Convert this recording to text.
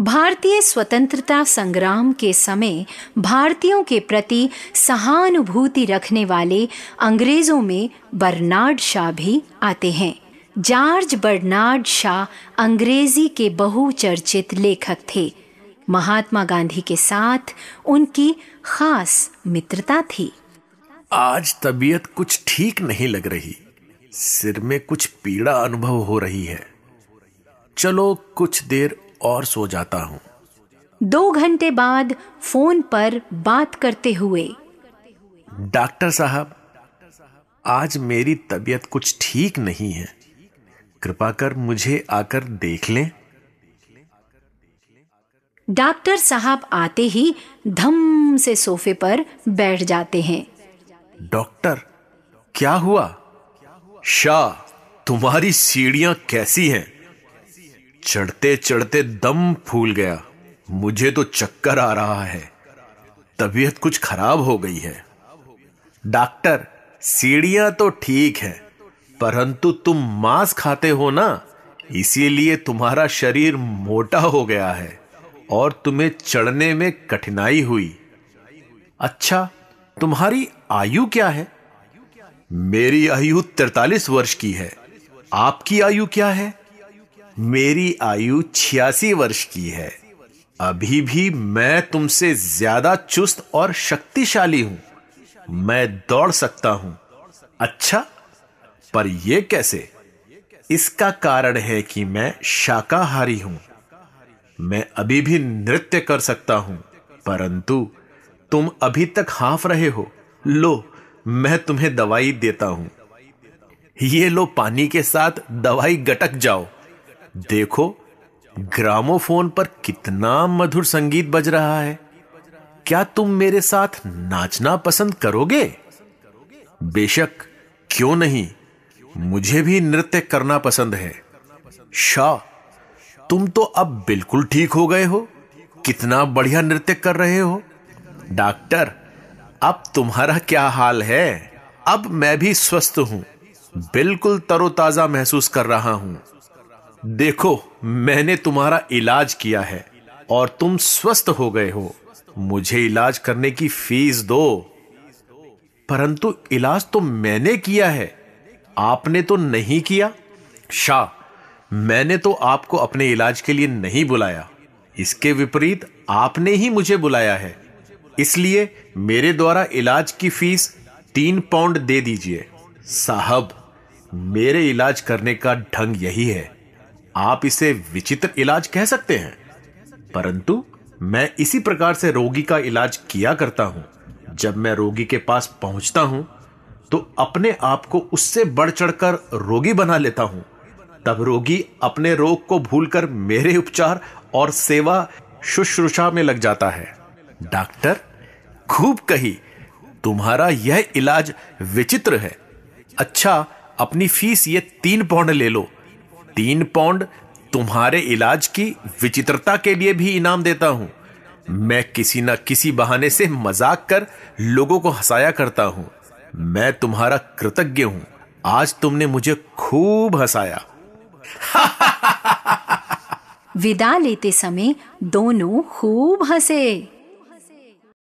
भारतीय स्वतंत्रता संग्राम के समय भारतीयों के प्रति सहानुभूति रखने वाले अंग्रेजों में बर्नार्ड शाह भी आते हैं जॉर्ज बर्नार्ड शाह अंग्रेजी के बहुचर्चित लेखक थे महात्मा गांधी के साथ उनकी खास मित्रता थी आज तबीयत कुछ ठीक नहीं लग रही सिर में कुछ पीड़ा अनुभव हो रही है चलो कुछ देर और सो जाता हूँ दो घंटे बाद फोन पर बात करते हुए डॉक्टर साहब आज मेरी तबीयत कुछ ठीक नहीं है कृपा कर मुझे आकर देख लें डॉक्टर साहब आते ही धम से सोफे पर बैठ जाते हैं डॉक्टर क्या हुआ शाह तुम्हारी सीढ़ियां कैसी हैं चढ़ते चढ़ते दम फूल गया मुझे तो चक्कर आ रहा है तबीयत कुछ खराब हो गई है डॉक्टर सीढ़ियां तो ठीक है परंतु तुम मांस खाते हो ना इसीलिए तुम्हारा शरीर मोटा हो गया है और तुम्हें चढ़ने में कठिनाई हुई अच्छा तुम्हारी आयु क्या है मेरी आयु तिरतालीस वर्ष की है आपकी आयु क्या है मेरी आयु छियासी वर्ष की है अभी भी मैं तुमसे ज्यादा चुस्त और शक्तिशाली हूं मैं दौड़ सकता हूं अच्छा पर यह कैसे इसका कारण है कि मैं शाकाहारी हूं मैं अभी भी नृत्य कर सकता हूं परंतु तुम अभी तक हाफ रहे हो लो मैं तुम्हें दवाई देता हूं ये लो पानी के साथ दवाई गटक जाओ देखो ग्रामोफोन पर कितना मधुर संगीत बज रहा है क्या तुम मेरे साथ नाचना पसंद करोगे बेशक क्यों नहीं मुझे भी नृत्य करना पसंद है शाह तुम तो अब बिल्कुल ठीक हो गए हो कितना बढ़िया नृत्य कर रहे हो डॉक्टर अब तुम्हारा क्या हाल है अब मैं भी स्वस्थ हूं बिल्कुल तरोताजा महसूस कर रहा हूं देखो मैंने तुम्हारा इलाज किया है और तुम स्वस्थ हो गए हो मुझे इलाज करने की फीस दो परंतु इलाज तो मैंने किया है आपने तो नहीं किया शाह मैंने तो आपको अपने इलाज के लिए नहीं बुलाया इसके विपरीत आपने ही मुझे बुलाया है इसलिए मेरे द्वारा इलाज की फीस तीन पाउंड दे दीजिए साहब मेरे इलाज करने का ढंग यही है आप इसे विचित्र इलाज कह सकते हैं परंतु मैं इसी प्रकार से रोगी का इलाज किया करता हूं जब मैं रोगी के पास पहुंचता हूं तो अपने आप को उससे बढ़ चढ़कर रोगी बना लेता हूं तब रोगी अपने रोग को भूलकर मेरे उपचार और सेवा शुश्रूषा में लग जाता है डॉक्टर खूब कही तुम्हारा यह इलाज विचित्र है अच्छा अपनी फीस ये तीन पौंड ले लो तीन पौंड तुम्हारे इलाज की विचित्रता के लिए भी इनाम देता हूं मैं किसी ना किसी बहाने से मजाक कर लोगों को हंसाया करता हूं मैं तुम्हारा कृतज्ञ हूं आज तुमने मुझे खूब हंसाया विदा लेते समय दोनों खूब हंसे